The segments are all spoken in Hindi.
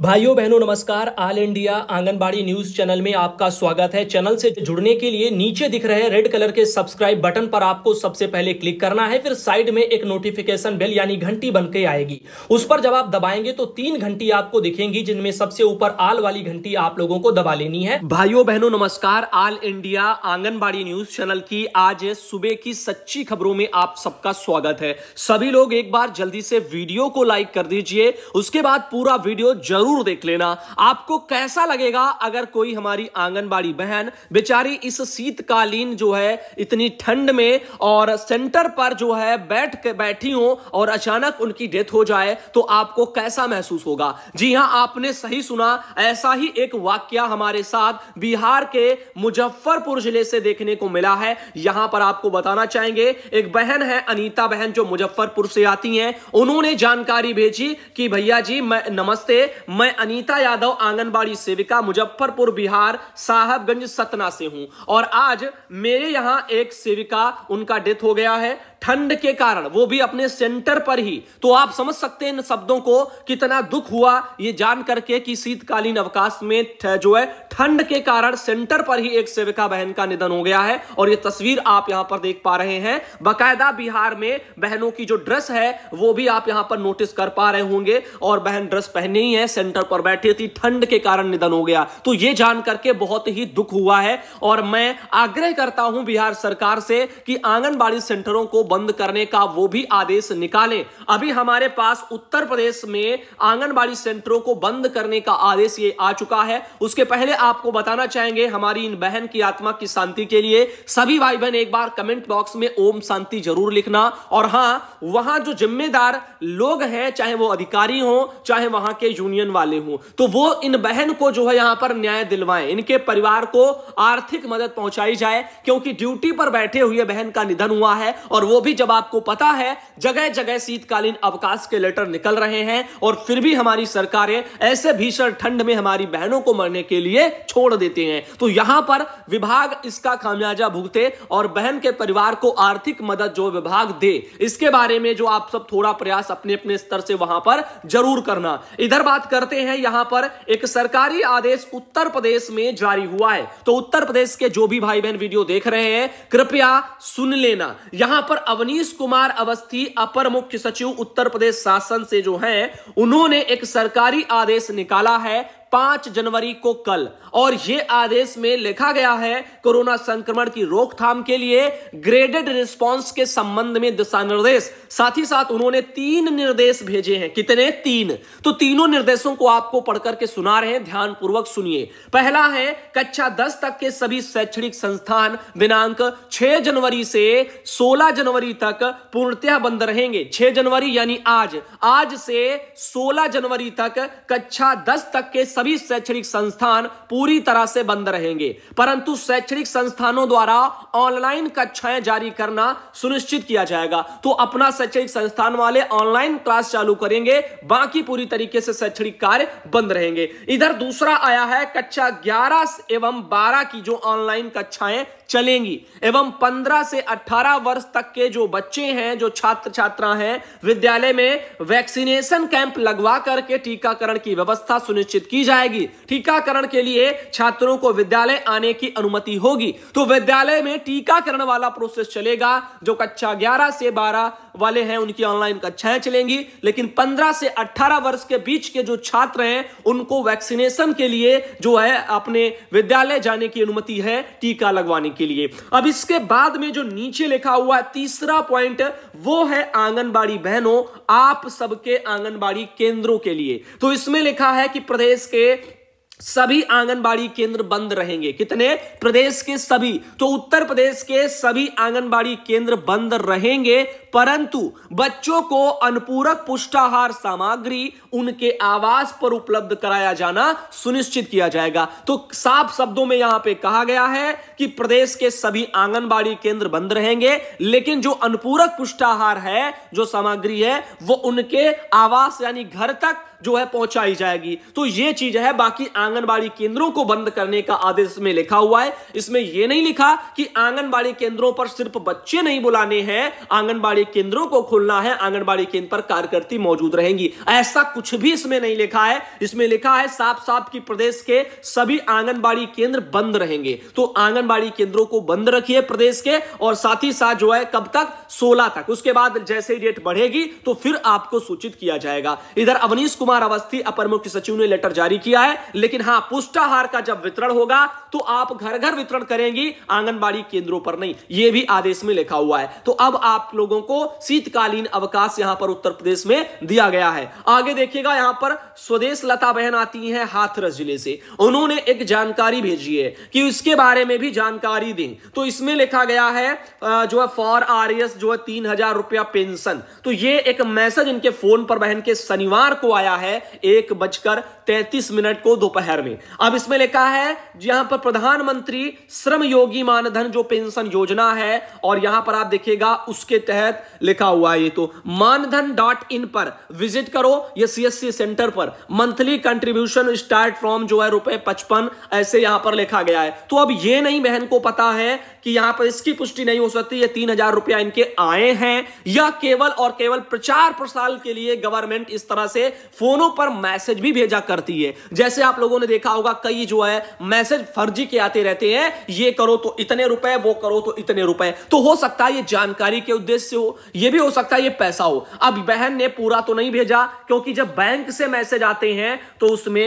भाइयों बहनों नमस्कार all India Anganwadi news channel में आपका स्वागत है चैनल से जुड़ने के लिए नीचे दिख रहे रेड कलर के सब्सक्राइब बटन पर आपको सबसे पहले क्लिक करना है फिर साइड में एक नोटिफिकेशन बेल यानी घंटी बन के आएगी उस पर जब आप दबाएंगे तो तीन घंटी आपको दिखेंगी जिनमें सबसे ऊपर आल वाली घंटी आप लोगों को दबा लेनी है भाइयों बहनों नमस्कार all India Anganwadi news channel की आज सुबह की सच्ची खबरों में आप सबका स्वागत है सभी लोग एक बार जल्दी से वीडियो को लाइक कर दीजिए उसके बाद पूरा वीडियो जरूर जरूर देख लेना आपको कैसा लगेगा अगर कोई हमारी आंगनबाड़ी बहन बेचारी इस शीतकालीन जो है इतनी ठंड में और सेंटर पर जो है बैठ के बैठी हो और अचानक उनकी डेथ हो जाए तो आपको कैसा महसूस होगा जी हां आपने सही सुना ऐसा ही एक वाक्य हमारे साथ बिहार के मुजफ्फरपुर जिले से देखने को मिला है यहां पर आपको बताना चाहेंगे एक बहन है अनीता बहन जो मुजफ्फरपुर से आती हैं उन्होंने जानकारी भेजी कि भैया जी मैं नमस्ते मैं अनीता यादव आंगनबाड़ी सेविका मुजफ्फरपुर बिहार साहबगंज सतना से हूं और आज मेरे यहां एक सेविका उनका डेथ हो गया है ठंड के कारण वो भी अपने सेंटर पर ही तो आप समझ सकते हैं इन शब्दों को कितना दुख हुआ ये जान करके कि शीतकालीन अवकाश में जो है ठंड के कारण सेंटर पर ही एक सेविका बहन का निधन हो गया है और ये तस्वीर आप यहां पर देख पा रहे हैं बाकायदा बिहार में बहनों की जो ड्रेस है वो भी आप यहां पर नोटिस कर पा रहे होंगे और बहन ड्रेस पहने ही है सेंटर पर बैठी थी ठंड के कारण निधन हो गया तो ये जान करके बहुत ही दुख हुआ है और मैं आग्रह करता हूं बिहार सरकार से कि आंगनबाड़ी सेंटरों को बंद करने का वो भी आदेश निकालें अभी हमारे पास उत्तर प्रदेश में आंगनबाड़ी सेंटरों को बंद करने का आदेश ये आ चुका है उसके पहले आपको बताना चाहेंगे हमारी इन बहन की आत्मा की शांति के लिए सभी भाई बहन एक बार कमेंट बॉक्स में ओम शांति जरूर लिखना और हाँ वहां जो जिम्मेदार लोग हैं चाहे वो अधिकारी हो चाहे वहां के यूनियन वाले हों तो वो इन बहन को जो है यहां पर न्याय दिलवाए इनके परिवार को आर्थिक मदद पहुंचाई जाए क्योंकि ड्यूटी पर बैठे हुए बहन का निधन हुआ है और वो भी जब आपको पता है जगह जगह शीतकालीन अवकाश के लेटर निकल रहे हैं और फिर भी हमारी सरकारें ऐसे भीषण ठंड में हमारी बहनों को मरने के लिए छोड़ देती हैं तो यहां पर विभाग इसका खामियाजा भुगते और बहन के परिवार को आर्थिक मदद जो विभाग दे इसके बारे में जो आप सब थोड़ा प्रयास अपने अपने स्तर से वहां पर जरूर करना इधर बात करते हैं यहां पर एक सरकारी आदेश उत्तर प्रदेश में जारी हुआ है तो उत्तर प्रदेश के जो भी भाई बहन वीडियो देख रहे हैं कृपया सुन लेना यहां पर अवनीश कुमार अवस्थी अपर मुख्य सचिव उत्तर प्रदेश शासन से जो हैं उन्होंने एक सरकारी आदेश निकाला है पांच जनवरी को कल और यह आदेश में लिखा गया है कोरोना संक्रमण की रोकथाम के लिए ग्रेडेड रिस्पांस के संबंध में दिशा निर्देश साथ ही साथ उन्होंने तीन निर्देश भेजे हैं कितने तीन तो तीनों निर्देशों को आपको पढ़कर के सुना रहे हैं ध्यान पूर्वक सुनिए पहला है कक्षा दस तक के सभी शैक्षणिक संस्थान दिनांक छह जनवरी से सोलह जनवरी तक पूर्णतया बंद रहेंगे छह जनवरी यानी आज आज से सोलह जनवरी तक कक्षा दस तक के सभी शैक्षणिक संस्थान पूरी तरह से बंद रहेंगे परंतु शैक्षणिक संस्थानों द्वारा ऑनलाइन कक्षाएं जारी करना सुनिश्चित किया जाएगा तो अपना शैक्षणिक संस्थान वाले ऑनलाइन क्लास चालू करेंगे बाकी पूरी तरीके से शैक्षणिक कार्य बंद रहेंगे इधर दूसरा आया है कक्षा ग्यारह एवं बारह की जो ऑनलाइन कक्षाएं चलेंगी एवं 15 से 18 वर्ष तक के जो बच्चे हैं जो छात्र छात्रा हैं विद्यालय में वैक्सीनेशन कैंप लगवा करके टीकाकरण की व्यवस्था सुनिश्चित की जाएगी टीकाकरण के लिए छात्रों को विद्यालय आने की अनुमति होगी तो विद्यालय में टीकाकरण वाला प्रोसेस चलेगा जो कक्षा ग्यारह से बारह वाले हैं उनकी ऑनलाइन कक्षाएं चलेंगी लेकिन 15 से 18 वर्ष के बीच के जो छात्र हैं उनको वैक्सीनेशन के लिए जो है अपने विद्यालय जाने की अनुमति है टीका लगवाने के लिए अब इसके बाद में जो नीचे लिखा हुआ है तीसरा पॉइंट वो है आंगनबाड़ी बहनों आप सबके आंगनबाड़ी केंद्रों के लिए तो इसमें लिखा है कि प्रदेश के सभी आंगनबाड़ी केंद्र बंद रहेंगे कितने प्रदेश के सभी तो उत्तर प्रदेश के सभी आंगनबाड़ी केंद्र बंद रहेंगे परंतु बच्चों को अनुपूरक पुष्टाहार सामग्री उनके आवास पर उपलब्ध कराया जाना सुनिश्चित किया जाएगा तो साफ शब्दों में यहां पे कहा गया है कि प्रदेश के सभी आंगनबाड़ी केंद्र बंद रहेंगे लेकिन जो अनुपूरक पुष्टाहार है जो सामग्री है वो उनके आवास यानी घर तक जो है पहुंचाई जाएगी तो ये चीज है बाकी आंगनबाड़ी केंद्रों को बंद करने का आदेश में लिखा हुआ है इसमें यह नहीं लिखा कि आंगनबाड़ी केंद्रों पर सिर्फ बच्चे नहीं बुलाने हैं आंगनबाड़ी केंद्रों को खोलना है आंगनबाड़ी केंद्र पर कार्यकर्ती मौजूद रहेंगी ऐसा कुछ भी इसमें नहीं लिखा है इसमें लिखा है साफ साफ की प्रदेश के सभी आंगनबाड़ी केंद्र बंद रहेंगे तो आंगनबाड़ी केंद्रों को बंद रखिए प्रदेश के और साथ ही साथ जो है कब तक सोलह तक उसके बाद जैसे डेट बढ़ेगी तो फिर आपको सूचित किया जाएगा इधर अवनीश कुमार अवस्थी अपर मुख्य सचिव ने लेटर जारी किया है लेकिन हाँ पुष्टाहार का जब वितरण होगा तो आप घर घर वितरण करेंगी आंगनबाड़ी केंद्रों पर नहीं ये भी आदेश में लिखा हुआ है तो अब आप लोगों को शीतकालीन अवकाश यहां पर उत्तर प्रदेश में दिया गया है आगे देखिएगा यहां पर स्वदेश लता बहन आती है हाथरस जिले से उन्होंने एक जानकारी भेजी है कि इसके बारे में भी जानकारी दें तो इसमें लिखा गया है जो है फॉर आर जो है तीन रुपया पेंशन तो ये एक मैसेज इनके फोन पर बहन के शनिवार को आया है एक बजकर तैतीस मिनट को दोपहर में अब इसमें लिखा है यहां पर प्रधानमंत्री श्रम योगी मानधन जो पेंशन योजना है और यहां पर आप देखिएगा उसके तहत लिखा हुआ है ये तो मानधन डॉट इन पर विजिट करो ये सीएससी सेंटर पर मंथली कंट्रीब्यूशन स्टार्ट फ्रॉम जो है रुपए पचपन ऐसे यहां पर लिखा गया है तो अब ये नहीं बहन को पता है कि यहां पर इसकी पुष्टि नहीं हो सकती ये तीन हजार रुपया इनके आए हैं या केवल और केवल प्रचार प्रसार के लिए गवर्नमेंट इस तरह से फोनों पर मैसेज भी भेजा करती है जैसे आप लोगों ने देखा होगा कई जो है मैसेज फर्जी के आते रहते हैं ये करो तो इतने रुपए वो करो तो इतने रुपए तो हो सकता है ये जानकारी के उद्देश्य हो ये भी हो सकता है ये पैसा हो अब बहन ने पूरा तो नहीं भेजा क्योंकि जब बैंक से मैसेज आते हैं तो उसमें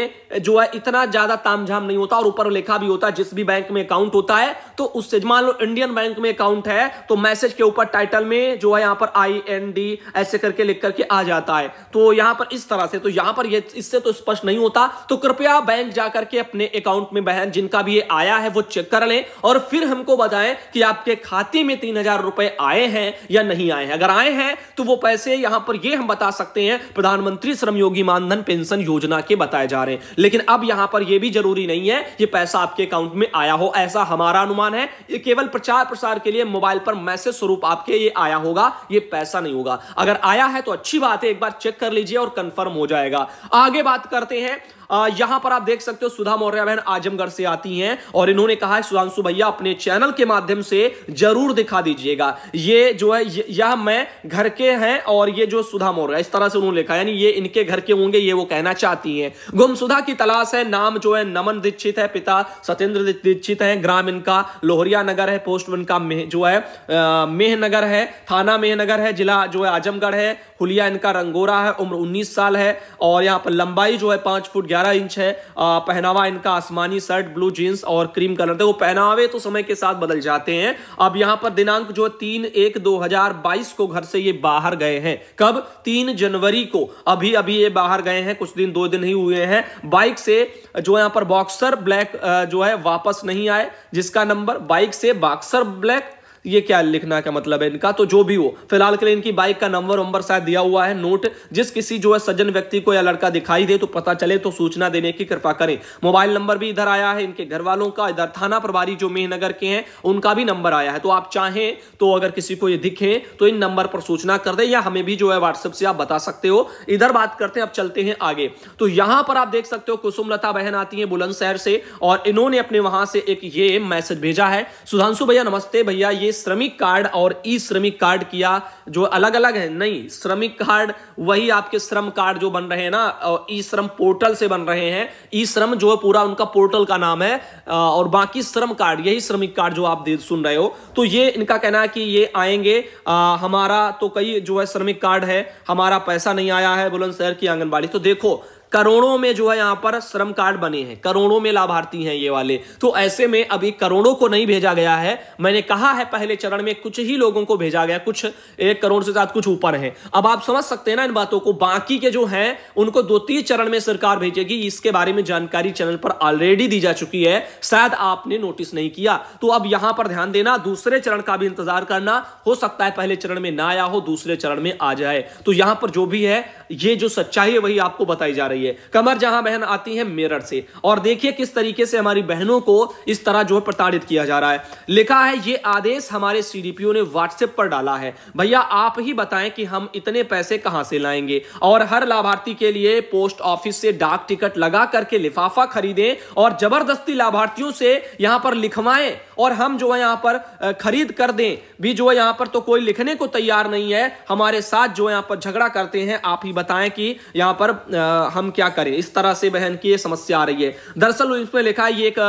जो है इतना ज्यादा तामझाम नहीं होता और ऊपर लिखा भी होता है जिस भी बैंक में अकाउंट होता है तो उससे मान लो इंडियन बैंक में अकाउंट है तो मैसेज के ऊपर टाइटल में जो है यहां पर आई एन डी ऐसे करके लिख करके आ जाता है तो यहां पर इस तरह से तो यहां पर ये इससे तो स्पष्ट नहीं होता तो कृपया बैंक जाकर के अपने अकाउंट में बहन जिनका भी ये आया है वो चेक कर लें और फिर हमको बताएं कि आपके खाते में तीन रुपए आए हैं या नहीं आए हैं अगर आए हैं तो वो पैसे यहां पर ये हम बता सकते हैं प्रधानमंत्री श्रम योगी मानधन पेंशन योजना के बताए जा रहे हैं लेकिन अब यहां पर यह भी जरूरी नहीं है ये पैसा आपके अकाउंट में आया हो ऐसा हमारा अनुमान भुगतान है ये केवल प्रचार प्रसार के लिए मोबाइल पर मैसेज स्वरूप आपके ये आया होगा ये पैसा नहीं होगा अगर आया है तो अच्छी बात है एक बार चेक कर लीजिए और कंफर्म हो जाएगा आगे बात करते हैं यहां पर आप देख सकते हो सुधा मौर्य बहन आजमगढ़ से आती हैं और इन्होंने कहा है सुधांशु भैया अपने चैनल के माध्यम से जरूर दिखा दीजिएगा ये जो है यह मैं घर के हैं और ये जो सुधा मौर्य इस तरह से उन्होंने लिखा यानी ये इनके घर के होंगे ये वो कहना चाहती है गुमसुधा की तलाश है नाम जो है नमन दीक्षित है पिता सत्येंद्र दीक्षित है ग्राम इनका लोहरिया नगर है पोस्ट इनका जो है मेहनगर है थाना मेहनगर है जिला जो है आजमगढ़ है हुलिया इनका रंगोरा है उम्र 19 साल है और यहाँ पर लंबाई जो है पांच फुट ग्यारह इंच है आ, पहनावा इनका आसमानी शर्ट ब्लू जींस और क्रीम कलर देखो पहनावे तो समय के साथ बदल जाते हैं अब यहाँ पर दिनांक जो है तीन एक दो हजार बाईस को घर से ये बाहर गए हैं कब तीन जनवरी को अभी अभी ये बाहर गए हैं कुछ दिन दो दिन ही हुए हैं बाइक से जो यहाँ पर बॉक्सर ब्लैक जो है वापस नहीं आए जिसका नंबर बाइक से बॉक्सर ब्लैक ये क्या लिखना का मतलब है इनका तो जो भी हो फिलहाल के लिए इनकी बाइक का नंबर वंबर शायद दिया हुआ है नोट जिस किसी जो है सज्जन व्यक्ति को या लड़का दिखाई दे तो पता चले तो सूचना देने की कृपा करें मोबाइल नंबर भी इधर आया है इनके घर वालों का इधर थाना प्रभारी जो मेहनगर के हैं उनका भी नंबर आया है तो आप चाहें तो अगर किसी को ये दिखे तो इन नंबर पर सूचना कर दे या हमें भी जो है व्हाट्सएप से आप बता सकते हो इधर बात करते हैं अब चलते हैं आगे तो यहां पर आप देख सकते हो कुसुम लता बहन आती है बुलंदशहर से और इन्होंने अपने वहां से एक ये मैसेज भेजा है सुधांशु भैया नमस्ते भैया ये श्रमिक कार्ड और ई श्रमिक कार्ड किया जो अलग अलग है नहीं श्रमिक कार्ड वही आपके श्रम कार्ड जो बन रहे हैं ना ई श्रम पोर्टल से बन रहे हैं ई श्रम जो पूरा उनका पोर्टल का नाम है और बाकी श्रम कार्ड यही श्रमिक कार्ड जो आप सुन रहे हो तो ये इनका कहना है कि ये आएंगे आ, हमारा तो कई जो है श्रमिक कार्ड है हमारा पैसा नहीं आया है बुलंदशहर की आंगनबाड़ी तो देखो करोड़ों में जो है यहां पर श्रम कार्ड बने हैं करोड़ों में लाभार्थी हैं ये वाले तो ऐसे में अभी करोड़ों को नहीं भेजा गया है मैंने कहा है पहले चरण में कुछ ही लोगों को भेजा गया कुछ एक करोड़ से ज्यादा कुछ ऊपर है अब आप समझ सकते हैं ना इन बातों को बाकी के जो है उनको दो तीन चरण में सरकार भेजेगी इसके बारे में जानकारी चैनल पर ऑलरेडी दी जा चुकी है शायद आपने नोटिस नहीं किया तो अब यहां पर ध्यान देना दूसरे चरण का भी इंतजार करना हो सकता है पहले चरण में ना आया हो दूसरे चरण में आ जाए तो यहां पर जो भी है ये जो सच्चाई है वही आपको बताई जा रही है रही है कमर जहां बहन आती है मिरर से और देखिए किस तरीके से हमारी बहनों को इस तरह जो है प्रताड़ित किया जा रहा है लिखा है ये आदेश हमारे सीडीपीओ ने व्हाट्सएप पर डाला है भैया आप ही बताएं कि हम इतने पैसे कहां से लाएंगे और हर लाभार्थी के लिए पोस्ट ऑफिस से डाक टिकट लगा करके लिफाफा खरीदें और जबरदस्ती लाभार्थियों से यहां पर लिखवाएं और हम जो है यहां पर खरीद कर दें भी जो है यहां पर तो कोई लिखने को तैयार नहीं है हमारे साथ जो यहां पर झगड़ा करते हैं आप ही बताएं कि यहां पर हम क्या करें इस तरह से बहन की ये समस्या आ रही है दरअसल इसमें लिखा है ये एक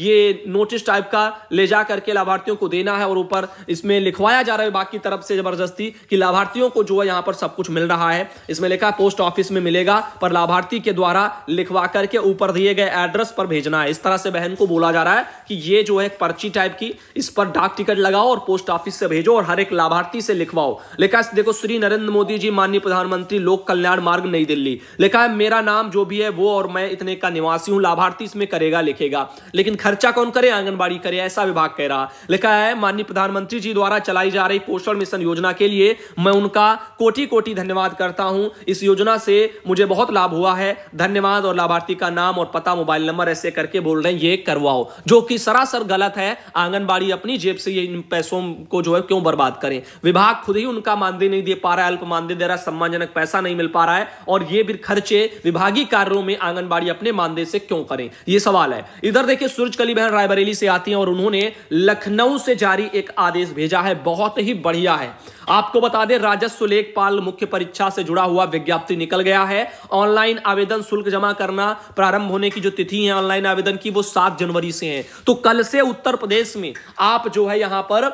ये नोटिस टाइप का ले जा करके लाभार्थियों को देना है और ऊपर इसमें लिखवाया जा रहा है बाकी तरफ से जबरदस्ती कि लाभार्थियों को जो है यहाँ पर सब कुछ मिल रहा है इसमें लिखा है पोस्ट ऑफिस में मिलेगा पर लाभार्थी के द्वारा लिखवा करके ऊपर दिए गए एड्रेस पर भेजना है इस तरह से बहन को बोला जा रहा है कि ये जो है पर्ची टाइप की इस पर डाक टिकट लगाओ और पोस्ट ऑफिस से भेजो और हर एक लाभार्थी से लिखवाओ लिखा देखो श्री नरेंद्र मोदी जी माननीय प्रधानमंत्री लोक कल्याण मार्ग नई दिल्ली लिखा है मेरा नाम जो भी है वो और मैं इतने का निवासी हूं लाभार्थी इसमें करेगा लिखेगा लेकिन खर्चा कौन करे आंगनबाड़ी करे ऐसा विभाग कह रहा लिखा है माननीय प्रधानमंत्री जी द्वारा चलाई जा रही पोषण मिशन योजना के लिए मैं उनका कोटि कोटि धन्यवाद करता हूं इस योजना से मुझे बहुत लाभ हुआ है धन्यवाद और लाभार्थी का नाम और पता मोबाइल नंबर ऐसे करके बोल रहे हैं ये करवाओ जो कि सरासर गलत है आंगनबाड़ी अपनी जेब से ये इन पैसों को जो है क्यों बर्बाद करें विभाग खुद ही उनका मानदेय नहीं दे पा रहा है अल्प मानदेय दे रहा है सम्मानजनक पैसा नहीं मिल पा रहा है और ये भी खर्चे विभागीय कार्यों में आंगनबाड़ी अपने मानदेय से क्यों करें यह सवाल है इधर देखिए सूरज कली बहन रायबरेली से आती हैं और उन्होंने लखनऊ से जारी एक आदेश भेजा है बहुत ही बढ़िया है आपको बता दें राजस्व लेखपाल मुख्य परीक्षा से जुड़ा हुआ विज्ञप्ति निकल गया है ऑनलाइन आवेदन शुल्क जमा करना प्रारंभ होने की जो तिथि है ऑनलाइन आवेदन की वो सात जनवरी से है तो कल से उत्तर प्रदेश में आप जो है यहां पर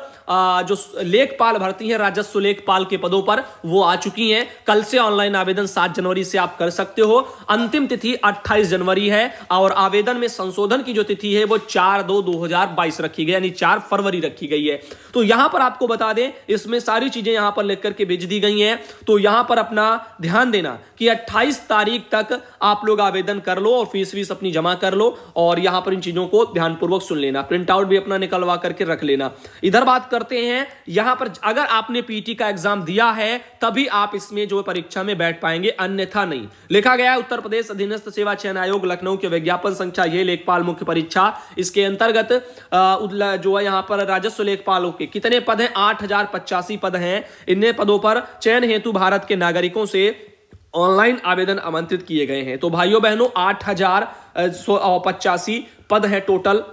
जो लेखपाल भर्ती है राजस्व लेखपाल के पदों पर वो आ चुकी हैं कल से ऑनलाइन आवेदन सात जनवरी से आप कर सकते हो अंतिम तिथि अट्ठाईस जनवरी है और आवेदन में संशोधन की जो तिथि है वो चार दो दो रखी गई यानी चार फरवरी रखी गई है तो यहां पर आपको बता दें इसमें सारी चीज चीजें यहां पर लिख करके भेज दी गई हैं तो यहां पर अपना ध्यान देना कि 28 तारीख तक आप लोग आवेदन कर लो और फीस वीस अपनी जमा कर लो और यहां पर इन चीजों को ध्यानपूर्वक सुन लेना प्रिंट आउट भी अपना निकलवा करके रख लेना इधर बात करते हैं यहां पर अगर आपने पीटी का एग्जाम दिया है तभी आप इसमें जो परीक्षा में बैठ पाएंगे अन्यथा नहीं लिखा गया है उत्तर प्रदेश अधीनस्थ सेवा चयन आयोग लखनऊ के विज्ञापन संख्या ये लेखपाल मुख्य परीक्षा इसके अंतर्गत जो है यहां पर राजस्व लेखपालों के कितने पद हैं आठ पद हैं हैं इन पदों पर चयन हेतु भारत के नागरिकों से ऑनलाइन आवेदन आमंत्रित किए गए हैं तो भाइयों बहनों आठ हजार पचासी पद है टोटल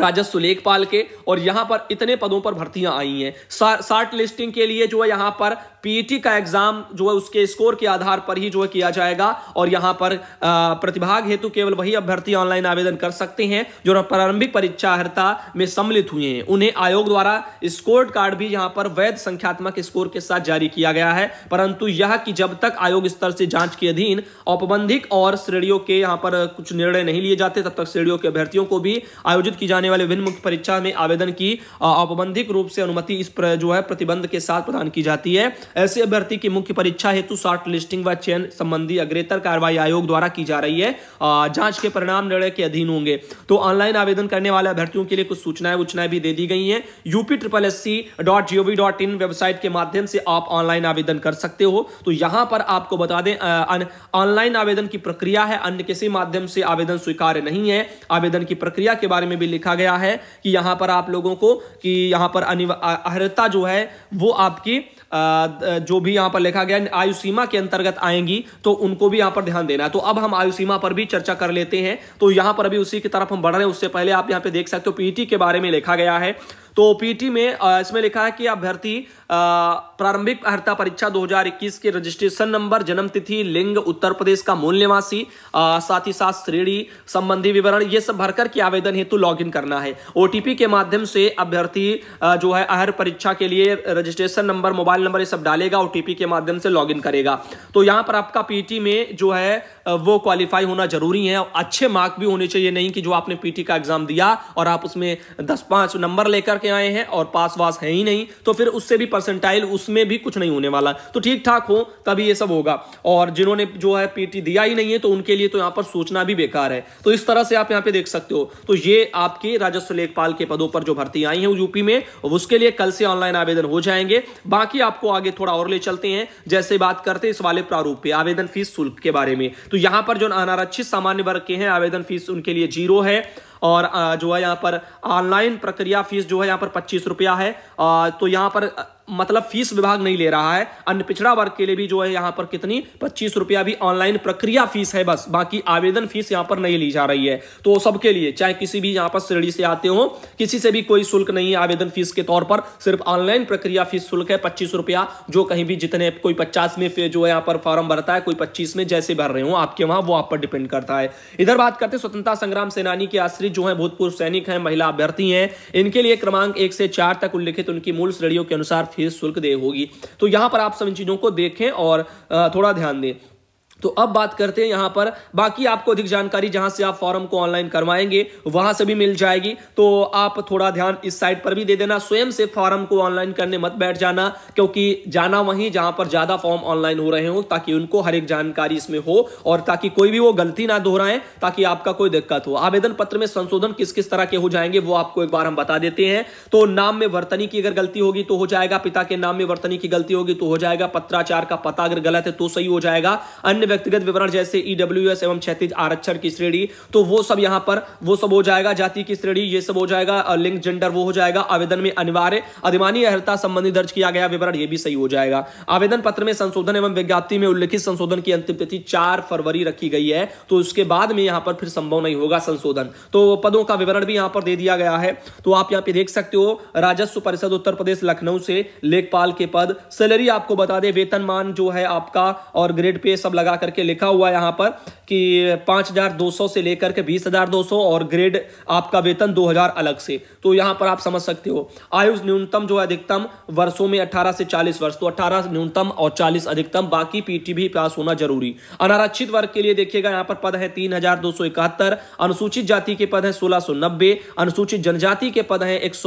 राजस्व लेखपाल के और यहां पर इतने पदों पर भर्तियां आई हैं शॉर्ट लिस्टिंग के लिए जो है यहां पर पीटी e का एग्जाम जो है उसके स्कोर के आधार पर ही जो है किया जाएगा और यहाँ पर प्रतिभाग हेतु केवल वही अभ्यर्थी ऑनलाइन आवेदन कर सकते हैं जो प्रारंभिक परीक्षाहर्ता में सम्मिलित हुए हैं उन्हें आयोग द्वारा स्कोर कार्ड भी यहाँ पर वैध संख्यात्मक स्कोर के साथ जारी किया गया है परंतु यह कि जब तक आयोग स्तर से जांच के अधीन औपबंधिक और श्रेणियों के यहाँ पर कुछ निर्णय नहीं लिए जाते तब तक श्रेणियों के अभ्यर्थियों को भी आयोजित की जाने वाले विभिन्न मुख्य परीक्षा में आवेदन की औपबंधिक रूप से अनुमति इस जो है प्रतिबंध के साथ प्रदान की जाती है ऐसे अभ्यर्थी की मुख्य परीक्षा हेतु शॉर्ट लिस्टिंग व चयन संबंधी अग्रेतर कार्रवाई आयोग द्वारा की जा रही है जांच के परिणाम निर्णय के अधीन होंगे तो ऑनलाइन आवेदन करने वाले अभ्यर्थियों के लिए कुछ सूचनाएं वूचनाएं भी दे दी गई है UP triple S C dot G O V dot in website के माध्यम से आप ऑनलाइन आवेदन कर सकते हो तो यहां पर आपको बता दें ऑनलाइन आवेदन की प्रक्रिया है अन्य किसी माध्यम से आवेदन स्वीकार्य नहीं है आवेदन की प्रक्रिया के बारे में भी लिखा गया है कि यहां पर आप लोगों को कि यहां पर अनिवार्यता जो है वो आपकी जो भी यहाँ पर लिखा गया आयु सीमा के अंतर्गत आएंगी तो उनको भी यहाँ पर ध्यान देना है तो अब हम आयु सीमा पर भी चर्चा कर लेते हैं तो यहां पर अभी उसी की तरफ हम बढ़ रहे हैं उससे पहले आप यहाँ पे देख सकते हो पीटी के बारे में लिखा गया है तो ओपीटी में इसमें लिखा है कि अभ्यर्थी प्रारंभिक अर्ता परीक्षा 2021 के रजिस्ट्रेशन नंबर जन्म तिथि लिंग उत्तर प्रदेश का मूल निवासी साथ ही साथ श्रेणी संबंधी विवरण ये सब भरकर के आवेदन हेतु लॉगिन करना है ओटीपी के माध्यम से अभ्यर्थी जो है अहर परीक्षा के लिए रजिस्ट्रेशन नंबर मोबाइल नंबर ये सब डालेगा ओटीपी के माध्यम से लॉग करेगा तो यहाँ पर आपका पीटी में जो है वो क्वालिफाई होना जरूरी है अच्छे मार्क भी होने चाहिए नहीं कि जो आपने पीटी का एग्जाम दिया और आप उसमें दस पांच नंबर लेकर के आए हैं और पास वास है ही नहीं तो फिर उससे भी परसेंटाइल उसमें भी कुछ नहीं होने वाला तो ठीक ठाक हो तभी ये सब होगा और जिन्होंने जो है पीटी दिया ही नहीं है तो उनके लिए तो यहाँ पर सोचना भी बेकार है तो इस तरह से आप यहाँ पे देख सकते हो तो ये आपके राजस्व लेखपाल के पदों पर जो भर्ती आई है यूपी में उसके लिए कल से ऑनलाइन आवेदन हो जाएंगे बाकी आपको आगे थोड़ा और ले चलते हैं जैसे बात करते इस वाले प्रारूप पे आवेदन फीस शुल्क के बारे में तो यहां पर जो अनारक्षित सामान्य वर्ग के हैं आवेदन फीस उनके लिए जीरो है और जो है यहाँ पर ऑनलाइन प्रक्रिया फीस जो है यहाँ पर पच्चीस रुपया है तो यहाँ पर मतलब फीस विभाग नहीं ले रहा है अन्य पिछड़ा वर्ग के लिए भी जो है यहाँ पर कितनी पच्चीस रुपया भी ऑनलाइन प्रक्रिया फीस है बस बाकी आवेदन फीस यहाँ पर नहीं ली जा रही है तो सबके लिए चाहे किसी भी यहाँ पर श्रेणी से आते हो किसी से भी कोई शुल्क नहीं है आवेदन फीस के तौर पर सिर्फ ऑनलाइन प्रक्रिया फीस शुल्क है पच्चीस रुपया जो कहीं भी जितने कोई पचास में जो है यहाँ पर फॉर्म भरता है कोई पच्चीस में जैसे भर रहे हो आपके वहां वो आप पर डिपेंड करता है इधर बात करते स्वतंत्रता संग्राम सेनानी के आश्रित जो है भूतपूर्व सैनिक है महिला अभ्यर्थी है इनके लिए क्रमांक एक से चार तक उल्लिखित उनकी मूल श्रेणियों के अनुसार फीस फीस शुल्क दे होगी तो यहां पर आप सब इन चीज़ों को देखें और थोड़ा ध्यान दें तो अब बात करते हैं यहां पर बाकी आपको अधिक जानकारी जहां से आप फॉर्म को ऑनलाइन करवाएंगे वहां से भी मिल जाएगी तो आप थोड़ा ध्यान इस साइट पर भी दे देना स्वयं से फॉर्म को ऑनलाइन करने मत बैठ जाना क्योंकि जाना वहीं जहां पर ज़्यादा फॉर्म ऑनलाइन हो रहे हो ताकि उनको हर एक जानकारी इसमें हो और ताकि कोई भी वो गलती ना दोहराए ताकि आपका कोई दिक्कत हो आवेदन पत्र में संशोधन किस किस तरह के हो जाएंगे वो आपको एक बार हम बता देते हैं तो नाम में वर्तनी की अगर गलती होगी तो हो जाएगा पिता के नाम में वर्तनी की गलती होगी तो हो जाएगा पत्राचार का पता अगर गलत है तो सही हो जाएगा अन्य व्यक्तिगत विवरण जैसे ईडब्ल्यू e एवं क्षैतिज आरक्षण की श्रेणी तो वो सब यहां पर वो सब हो जाएगा जाति की श्रेणी ये सब हो जाएगा लिंग जेंडर वो हो जाएगा आवेदन में अनिवार्य अधिमानी अर्हता संबंधी दर्ज किया गया विवरण ये भी सही हो जाएगा आवेदन पत्र में संशोधन एवं विज्ञप्ति में उल्लिखित संशोधन की अंतिम तिथि चार फरवरी रखी गई है तो उसके बाद में यहां पर फिर संभव नहीं होगा संशोधन तो पदों का विवरण भी यहां पर दे दिया गया है तो आप यहां पर देख सकते हो राजस्व परिषद उत्तर प्रदेश लखनऊ से लेखपाल के पद सैलरी आपको बता दे वेतनमान जो है आपका और ग्रेड पे सब लगा करके लिखा हुआ है यहाँ पर कि 5,200 से लेकर के 20,200 और ग्रेड आपका वेतन 2,000 अलग से तो यहाँ पर आप समझ सकते हो आयु न्यूनतम जो अधिकतम वर्षों में 18 से 40 वर्ष तो 18 न्यूनतम और 40 अधिकतम बाकी पीटी भी पास होना जरूरी अनारक्षित वर्ग के लिए देखिएगा यहाँ पर पद है तीन अनुसूचित जाति के पद है सोलह अनुसूचित जनजाति के पद है एक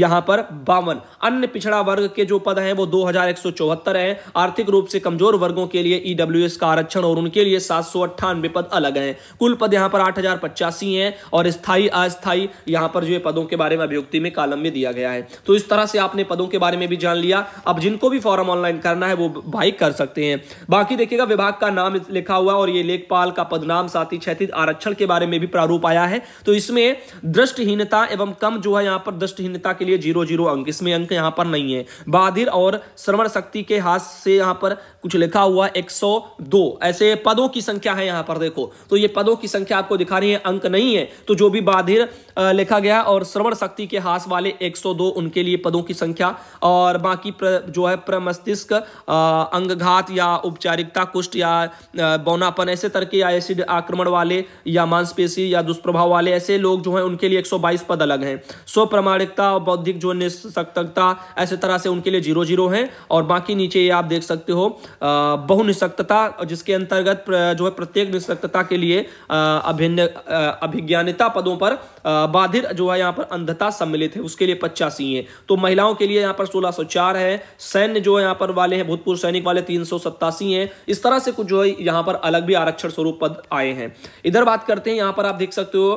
यहां पर बावन अन्य पिछड़ा वर्ग के जो पद है वो दो हजार आर्थिक रूप से कमजोर वर्गों के लिए ईडब्ल्यू e का आरक्षण और उनके लिए सात सौ अट्ठानवे पद अलग हैं कुल पद यहाँ पर आठ हजार पचासी है और स्थायी अस्थायी यहाँ पर जो है पदों के बारे में अभियुक्ति में कालम में दिया गया है तो इस तरह से आपने पदों के बारे में भी जान लिया अब जिनको भी फॉर्म ऑनलाइन करना है वो भाई कर सकते हैं बाकी देखिएगा विभाग का नाम लिखा हुआ और ये लेखपाल का पदनाम साथ ही क्षैतिज आरक्षण के बारे में भी प्रारूप आया है तो इसमें दृष्टिहीनता एवं कम जो है यहाँ पर दृष्टिहीनता के लिए जीरो जीरो अंक इसमें अंक यहाँ पर नहीं है बाधिर और श्रवण शक्ति के हाथ से यहाँ पर कुछ लिखा हुआ 102 ऐसे पदों की संख्या है यहां पर देखो तो ये पदों की संख्या आपको दिखा रही है अंक नहीं है तो जो भी बाधिर लिखा गया और श्रवण शक्ति के हास वाले 102 उनके लिए पदों की संख्या और बाकी प्र, जो है प्रमस्तिष्क अंगघात या उपचारिकता कुष्ठ या बौनापन ऐसे तरह या एसिड आक्रमण वाले या मांसपेशी या दुष्प्रभाव वाले ऐसे लोग जो हैं उनके लिए 122 पद अलग हैं स्वप्रमाणिकता और बौद्धिक जो निशक्तता ऐसे तरह से उनके लिए जीरो जीरो हैं और बाकी नीचे आप देख सकते हो बहुनिशक्तता जिसके अंतर्गत जो है प्रत्येक निशक्तता के लिए अभिन्न अभिज्ञानता पदों पर बाधिर जो है यहाँ पर अंधता सम्मिलित है उसके लिए पचासी है तो महिलाओं के लिए यहाँ पर सोलह सौ चार है सैन्य जो है यहाँ पर वाले हैं भूतपूर्व सैनिक वाले तीन सौ सत्तासी है इस तरह से कुछ जो है यहाँ पर अलग भी आरक्षण स्वरूप पद आए हैं इधर बात करते हैं यहाँ पर आप देख सकते हो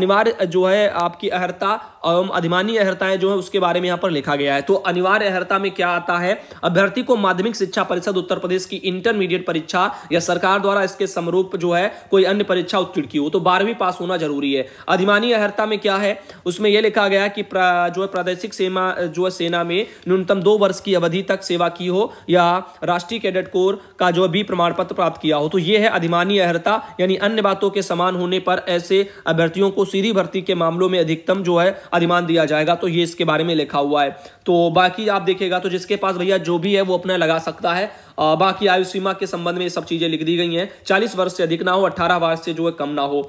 अनिवार्य जो है आपकी अहर्ता एवं अधिमानी अहर्ताएं जो है उसके बारे में यहाँ पर लिखा गया है तो अनिवार्य अहर्ता में क्या आता है अभ्यर्थी को माध्यमिक शिक्षा परिषद उत्तर प्रदेश की इंटरमीडिएट परीक्षा या सरकार द्वारा इसके समरूप जो है कोई अन्य परीक्षा उत्तीर्ण की हो तो बारहवीं पास होना जरूरी है अधिमानी तालिबानी अहर्ता में क्या है उसमें यह लिखा गया कि जो है प्रादेशिक सेना जो है सेना में न्यूनतम दो वर्ष की अवधि तक सेवा की हो या राष्ट्रीय कैडेट कोर का जो भी प्रमाण पत्र प्राप्त किया हो तो यह है अधिमानी अहर्ता यानी अन्य बातों के समान होने पर ऐसे अभ्यर्थियों को सीधी भर्ती के मामलों में अधिकतम जो है अधिमान दिया जाएगा तो ये इसके बारे में लिखा हुआ है तो बाकी आप देखेगा तो जिसके पास भैया जो भी है वो अपना लगा सकता है बाकी आयु सीमा के संबंध में ये सब चीज़ें लिख दी गई हैं चालीस वर्ष से अधिक ना हो अट्ठारह वर्ष से जो है कम ना हो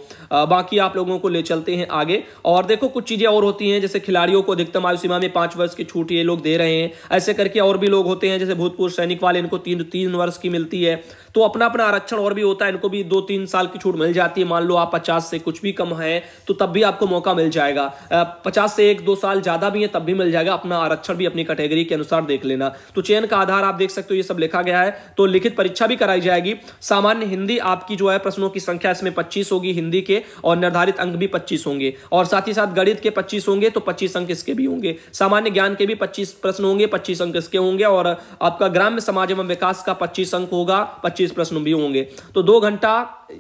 बाकी आप लोगों को ले चलते हैं आगे और देखो कुछ चीज़ें और होती हैं जैसे खिलाड़ियों को अधिकतम आयु सीमा में पांच वर्ष की छूट ये लोग दे रहे हैं ऐसे करके और भी लोग होते हैं जैसे भूतपूर्व सैनिक वाले इनको तीन तीन वर्ष की मिलती है तो अपना अपना आरक्षण और भी होता है इनको भी दो तीन साल की छूट मिल जाती है मान लो आप पचास से कुछ भी कम है तो तब भी आपको मौका मिल जाएगा पचास से एक दो साल ज़्यादा भी है तब भी मिल जाएगा अपना आरक्षण भी अपनी कैटेगरी के अनुसार देख लेना तो चयन का आधार आप देख सकते हो ये सब लिखा गया है तो लिखित परीक्षा भी कराई जाएगी सामान्य हिंदी आपकी जो है प्रश्नों की संख्या इसमें पच्चीस होगी हिंदी के और निर्धारित अंक भी पच्चीस होंगे और साथ ही साथ गणित के पच्चीस होंगे तो पच्चीस अंक इसके भी होंगे सामान्य ज्ञान के भी पच्चीस प्रश्न होंगे पच्चीस अंक इसके होंगे और आपका ग्राम्य समाज एवं विकास का पच्चीस अंक होगा पच्चीस 120 प्रश्न भी होंगे तो दो घंटा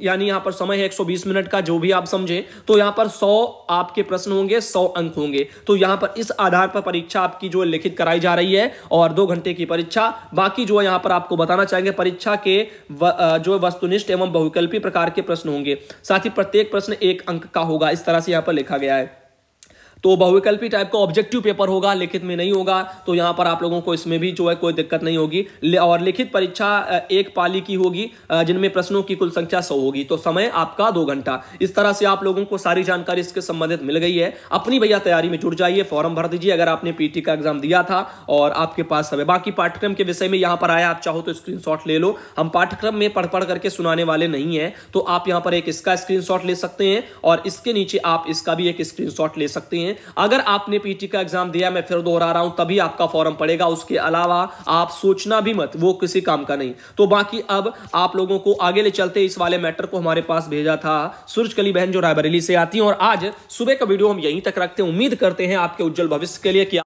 यानी यहां पर समय है 120 मिनट का जो भी आप समझें तो यहां पर 100 आपके प्रश्न होंगे 100 अंक होंगे तो यहां पर इस आधार पर परीक्षा आपकी जो लिखित कराई जा रही है और दो घंटे की परीक्षा बाकी जो यहां पर आपको बताना चाहेंगे परीक्षा के व, जो वस्तुनिष्ठ एवं बहुकल्पी प्रकार के प्रश्न होंगे साथ ही प्रत्येक प्रश्न एक अंक का होगा इस तरह से यहां पर लिखा गया है तो बहुविकल्पी टाइप का ऑब्जेक्टिव पेपर होगा लिखित में नहीं होगा तो यहाँ पर आप लोगों को इसमें भी जो है कोई दिक्कत नहीं होगी और लिखित परीक्षा एक पाली की होगी जिनमें प्रश्नों की कुल संख्या सौ होगी तो समय आपका दो घंटा इस तरह से आप लोगों को सारी जानकारी इसके संबंधित मिल गई है अपनी भैया तैयारी में जुड़ जाइए फॉर्म भर दीजिए अगर आपने पीटी e का एग्जाम दिया था और आपके पास समय बाकी पाठ्यक्रम के विषय में यहाँ पर आया आप चाहो तो स्क्रीन ले लो हम पाठ्यक्रम में पढ़ पढ़ करके सुनाने वाले नहीं है तो आप यहाँ पर एक इसका स्क्रीन ले सकते हैं और इसके नीचे आप इसका भी एक स्क्रीन ले सकते हैं हैं अगर आपने पीटी का एग्जाम दिया मैं फिर दोहरा रहा हूं तभी आपका फॉर्म पड़ेगा उसके अलावा आप सोचना भी मत वो किसी काम का नहीं तो बाकी अब आप लोगों को आगे ले चलते इस वाले मैटर को हमारे पास भेजा था कली बहन जो रायबरेली से आती है और आज सुबह का वीडियो हम यहीं तक रखते हैं उम्मीद करते हैं आपके उज्जवल भविष्य के लिए कि